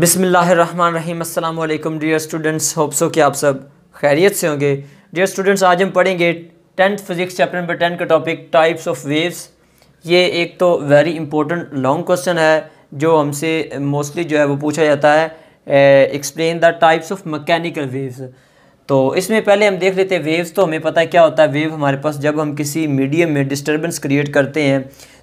बिसमीम् अल्लाम dear students hope so कि आप सब खैरियत से होंगे डियर स्टूडेंट्स आज हम पढ़ेंगे tenth physics chapter number ten का टॉपिक टाइप्स ऑफ वेव्स ये एक तो वेरी इंपॉर्टेंट लॉन्ग क्वेश्चन है जो हमसे मोस्टली जो है वो पूछा जाता है explain the types of mechanical waves तो इसमें पहले हम देख लेते हैं वेव्स तो हमें पता है क्या होता है वेव हमारे पास जब हम किसी मीडियम में डिस्टर्बेंस क्रिएट करते हैं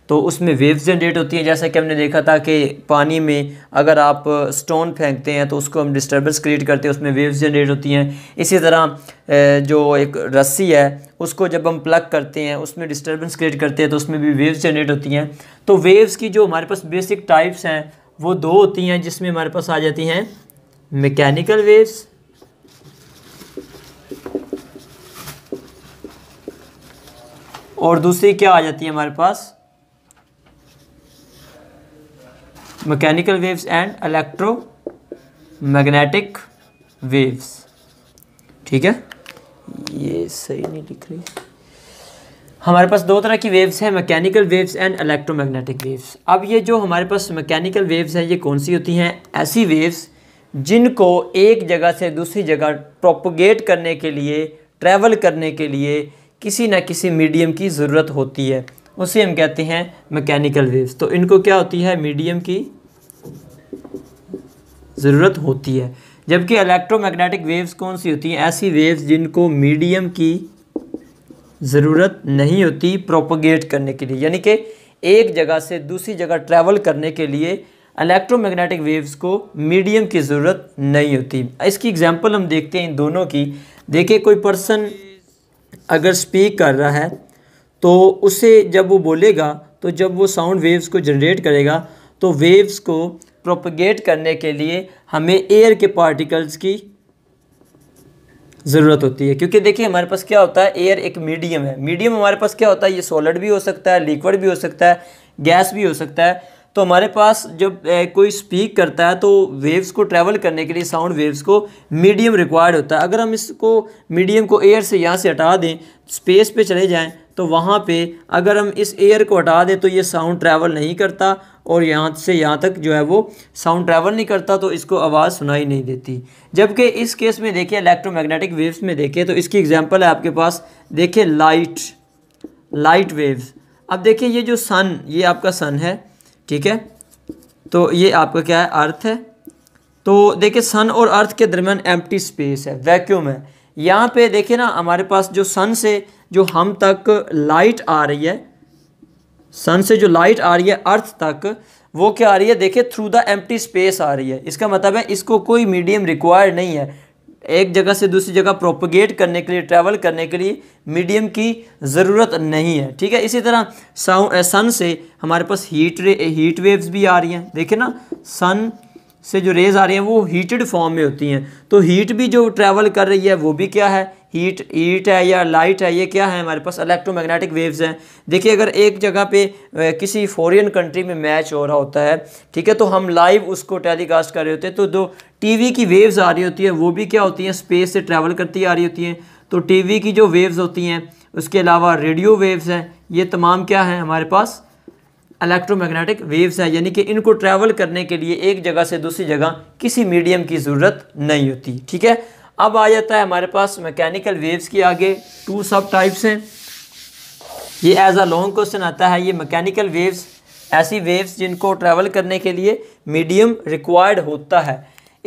तो उसमें वेव्स जनरेट होती हैं जैसा कि हमने देखा था कि पानी में अगर आप स्टोन फेंकते हैं तो उसको हम डिस्टर्बेंस क्रिएट करते हैं उसमें वेव्स जनरेट होती हैं इसी तरह जो एक रस्सी है उसको जब हम प्लग करते हैं उसमें डिस्टर्बेंस क्रिएट करते हैं तो उसमें भी वेव्स जनरेट होती हैं तो वेव्स की जो हमारे पास बेसिक टाइप्स हैं वो दो होती हैं जिसमें हमारे पास आ जाती हैं मैकेनिकल वेव्स और दूसरी क्या आ जाती है हमारे पास waves and electromagnetic waves ठीक है ये सही नहीं लिख रही हमारे पास दो तरह की वेव्स हैं mechanical waves and electromagnetic waves अब ये जो हमारे पास मैकेनिकल वेव्स हैं ये कौन सी होती हैं ऐसी वेव्स जिनको एक जगह से दूसरी जगह प्रोपोगेट करने के लिए ट्रैवल करने के लिए किसी ना किसी मीडियम की ज़रूरत होती है उसे हम कहते हैं मैकेनिकल वेव्स तो इनको क्या होती है मीडियम की ज़रूरत होती है जबकि इलेक्ट्रोमैग्नेटिक वेव्स कौन सी होती हैं ऐसी वेव्स जिनको मीडियम की ज़रूरत नहीं होती प्रोपोगेट करने के लिए यानी कि एक जगह से दूसरी जगह ट्रैवल करने के लिए इलेक्ट्रोमैग्नेटिक वेव्स को मीडियम की ज़रूरत नहीं होती इसकी एग्जांपल हम देखते हैं इन दोनों की देखिए कोई पर्सन अगर स्पीक कर रहा है तो उसे जब वो बोलेगा तो जब वो साउंड वेव्स को जनरेट करेगा तो वेव्स को प्रोपगेट करने के लिए हमें एयर के पार्टिकल्स की ज़रूरत होती है क्योंकि देखिए हमारे पास क्या होता है एयर एक मीडियम है मीडियम हमारे पास क्या होता है ये सॉलिड भी हो सकता है लिक्विड भी हो सकता है गैस भी हो सकता है तो हमारे पास जब ए, कोई स्पीक करता है तो वेव्स को ट्रैवल करने के लिए साउंड वेव्स को मीडियम रिक्वायर्ड होता है अगर हम इसको मीडियम को एयर से यहाँ से हटा दें स्पेस पे चले जाएं तो वहाँ पे अगर हम इस एयर को हटा दें तो ये साउंड ट्रैवल नहीं करता और यहाँ से यहाँ तक जो है वो साउंड ट्रैवल नहीं करता तो इसको आवाज़ सुनाई नहीं देती जबकि इस केस में इलेक्ट्रो इलेक्ट्रोमैग्नेटिक वेव्स में देखिए तो इसकी एग्जांपल है आपके पास देखिए लाइट लाइट वेव्स अब देखिए ये जो सन ये आपका सन है ठीक है तो ये आपका क्या है अर्थ है तो देखिए सन और अर्थ के दरमियान एम्प्टी स्पेस है वैक्यूम है यहाँ पे देखिए ना हमारे पास जो सन से जो हम तक लाइट आ रही है सन से जो लाइट आ रही है अर्थ तक वो क्या आ रही है देखिए थ्रू द एम्प्टी स्पेस आ रही है इसका मतलब है इसको कोई मीडियम रिक्वायर्ड नहीं है एक जगह से दूसरी जगह प्रोपोगेट करने के लिए ट्रैवल करने के लिए मीडियम की ज़रूरत नहीं है ठीक है इसी तरह सन से हमारे पास हीट रे हीट वेव्स भी आ रही हैं देखिए ना सन से जो रेज़ आ रही हैं वो हीटेड फॉर्म में होती हैं तो हीट भी जो ट्रैवल कर रही है वो भी क्या है हीट हीट है या लाइट है ये क्या है हमारे पास इलेक्ट्रोमैग्नेटिक वेव्स हैं देखिए अगर एक जगह पे किसी फॉरेन कंट्री में मैच हो रहा होता है ठीक है तो हम लाइव उसको टेलीकास्ट कर रहे होते हैं तो जो टीवी की वेव्स आ रही होती हैं वो भी क्या होती हैं स्पेस से ट्रैवल करती आ रही होती हैं तो टीवी की जो वेव्स होती हैं उसके अलावा रेडियो वेव्स हैं ये तमाम क्या हैं हमारे पास इलेक्ट्रोमैग्नेटिक वेव्स हैं यानी कि इनको ट्रैवल करने के लिए एक जगह से दूसरी जगह किसी मीडियम की ज़रूरत नहीं होती ठीक है अब आ जाता है हमारे पास मैकेनिकल वेव्स के आगे टू सब टाइप्स हैं ये एज अ लॉन्ग क्वेश्चन आता है ये मैकेनिकल वेव्स ऐसी वेव्स जिनको ट्रैवल करने के लिए मीडियम रिक्वायर्ड होता है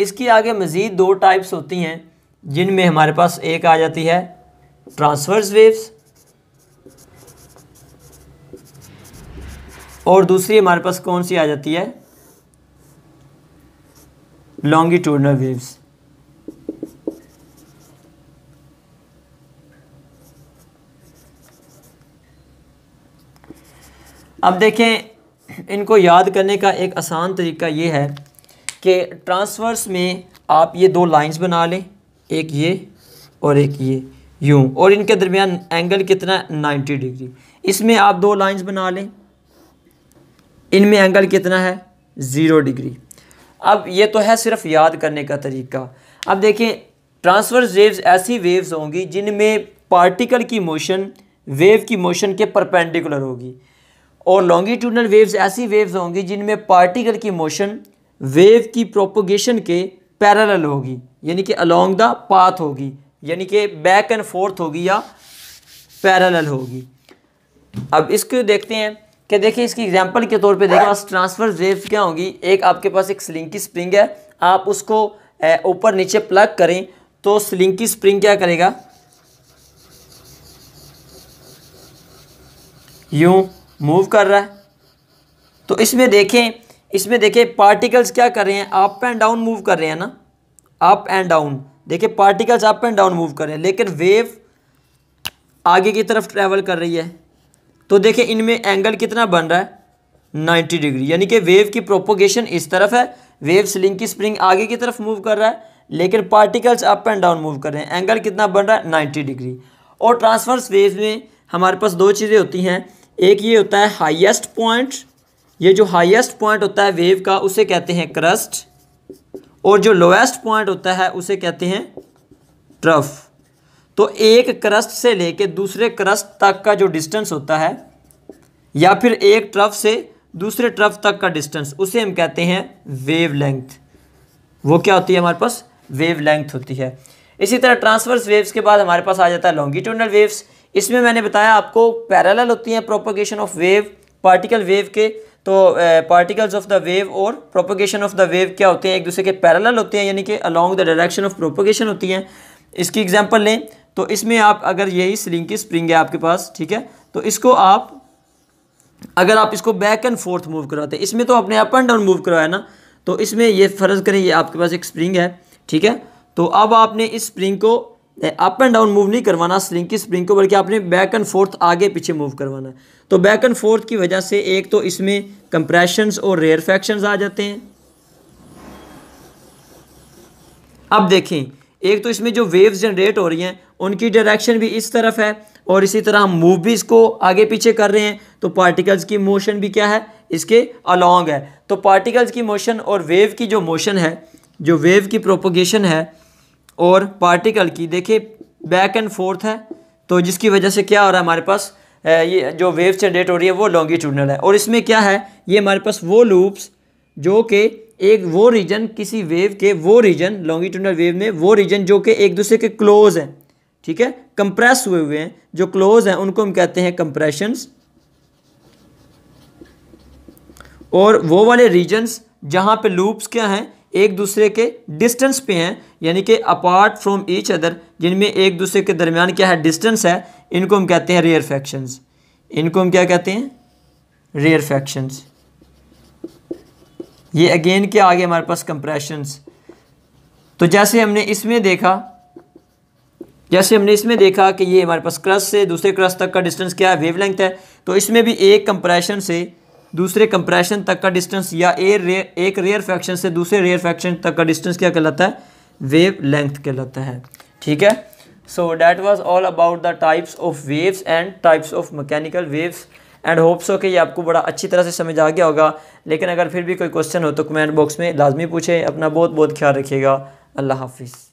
इसके आगे मज़ीद दो टाइप्स होती हैं जिनमें हमारे पास एक आ जाती है ट्रांसवर्स वेव्स और दूसरी हमारे पास कौन सी आ जाती है लॉन्गिट्यूडनल वेव्स अब देखें इनको याद करने का एक आसान तरीका ये है कि ट्रांसवर्स में आप ये दो लाइंस बना लें एक ये और एक ये यूँ और इनके दरमियान एंगल कितना है 90 डिग्री इसमें आप दो लाइंस बना लें इनमें एंगल कितना है ज़ीरो डिग्री अब ये तो है सिर्फ याद करने का तरीका अब देखें ट्रांसवर्स वेव्स ऐसी वेव्स होंगी जिनमें पार्टिकल की मोशन वेव की मोशन के परपेंडिकुलर होगी और लॉन्गिट्यूडनल वेव्स ऐसी वेव्स होंगी जिनमें पार्टिकल की मोशन वेव की प्रोपोगेशन के पैरेलल होगी यानी कि अलोंग द पाथ होगी यानी कि बैक एंड फोर्थ होगी या पैरेलल होगी अब इसको देखते हैं कि देखिए इसकी एग्जांपल के तौर पे देखो पास ट्रांसफर वेव क्या होगी एक आपके पास एक स्लिंकी स्प्रिंग है आप उसको ऊपर नीचे प्लग करें तो स्लिंकी स्प्रिंग क्या करेगा यूं मूव कर रहा है तो इसमें देखें इसमें देखें पार्टिकल्स क्या कर रहे हैं अप एंड डाउन मूव कर रहे हैं ना अप एंड डाउन देखिए particles up and down move कर रहे हैं लेकिन वेव आगे की तरफ ट्रैवल कर रही है तो देखिए इनमें एंगल कितना बन रहा है 90 डिग्री यानी कि वेव की प्रोपोगेशन इस तरफ है वेव स्लिंग की स्प्रिंग आगे की तरफ मूव कर रहा है लेकिन particles up and down move कर रहे हैं एंगल कितना बन रहा है नाइन्टी डिग्री और ट्रांसफर्स वेव में हमारे पास दो चीज़ें होती हैं एक ये होता है हाईएस्ट पॉइंट ये जो हाईएस्ट पॉइंट होता है वेव का उसे कहते हैं क्रस्ट और जो लोएस्ट पॉइंट होता है उसे कहते हैं ट्रफ तो एक क्रस्ट से लेके दूसरे क्रस्ट तक का जो डिस्टेंस होता है या फिर एक ट्रफ से दूसरे ट्रफ तक का डिस्टेंस उसे हम कहते हैं वेव लेंथ वो क्या होती है हमारे पास वेव लेंथ होती है इसी तरह ट्रांसवर्स वेव्स के बाद हमारे पास आ जाता है लॉन्गिट्यूडनल वेव्स इसमें मैंने बताया आपको पैरेलल होती हैं propagation of wave particle wave के तो पार्टिकल्स ऑफ द वेव और प्रोपोगेशन ऑफ द वेव क्या होते हैं एक दूसरे के पैरेलल होते हैं यानी कि along the direction of propagation होती हैं इसकी एग्जाम्पल लें तो इसमें आप अगर यही स्लिंग की स्प्रिंग है आपके पास ठीक है तो इसको आप अगर आप इसको बैक एंड फोर्थ मूव कराते हैं इसमें तो आपने अप एंड डाउन मूव करवाया ना तो इसमें ये फ़र्ज़ करें ये आपके पास एक स्प्रिंग है ठीक है तो अब आपने इस स्प्रिंग को अप एंड डाउन मूव नहीं करवाना स्लिंग की स्प्रिंग को बल्कि आपने बैक एंड फोर्थ आगे पीछे मूव करवाना है तो बैक एंड फोर्थ की वजह से एक तो इसमें कंप्रेशंस और रेयर फैक्शन आ जाते हैं अब देखें एक तो इसमें जो वेव्स जनरेट हो रही हैं उनकी डायरेक्शन भी इस तरफ है और इसी तरह हम मूव भी इसको आगे पीछे कर रहे हैं तो पार्टिकल्स की मोशन भी क्या है इसके अलॉन्ग है तो पार्टिकल्स की मोशन और वेव की जो मोशन है जो वेव की प्रोपोगेशन है और पार्टिकल की देखिए बैक एंड फोर्थ है तो जिसकी वजह से क्या हो रहा है हमारे पास ये जो वेव जनरेट हो रही है वो लॉन्गिट्यूडनल है और इसमें क्या है ये हमारे पास वो लूप्स जो कि एक वो रीजन किसी वेव के वो रीजन लॉन्गिट्यूडनल वेव में वो रीजन जो कि एक दूसरे के क्लोज हैं ठीक है कंप्रेस हुए हुए हैं जो क्लोज हैं उनको हम कहते हैं कंप्रेशंस और वो वाले रीजन्स जहाँ पे लूप्स क्या हैं एक दूसरे के डिस्टेंस पे हैं यानी कि अपार्ट फ्रॉम ईच अदर जिनमें एक दूसरे के दरमियान क्या है डिस्टेंस है इनको हम कहते हैं रेयर फैक्शन इनको हम क्या कहते हैं रेयर फैक्शन ये अगेन क्या आ गया हमारे पास कंप्रेशंस तो जैसे हमने इसमें देखा जैसे हमने इसमें देखा कि ये हमारे पास क्रस से दूसरे क्रस तक का डिस्टेंस क्या है वेवलेंथ है तो इसमें भी एक कंप्रेशन से दूसरे कंप्रेशन तक का डिस्टेंस या ए रेयर एक रेयर फैक्शन से दूसरे रेयर फ्रैक्शन तक का डिस्टेंस क्या कहलाता है वेव लेंथ कहलाता है ठीक है so that was all about the types of waves and types of mechanical waves and hopes हो कि ये आपको बड़ा अच्छी तरह से समझ आ गया होगा लेकिन अगर फिर भी कोई क्वेश्चन हो तो कमेंट बॉक्स में लाजमी पूछें अपना बहुत बहुत ख्याल रखिएगा अल्लाह हाफिज़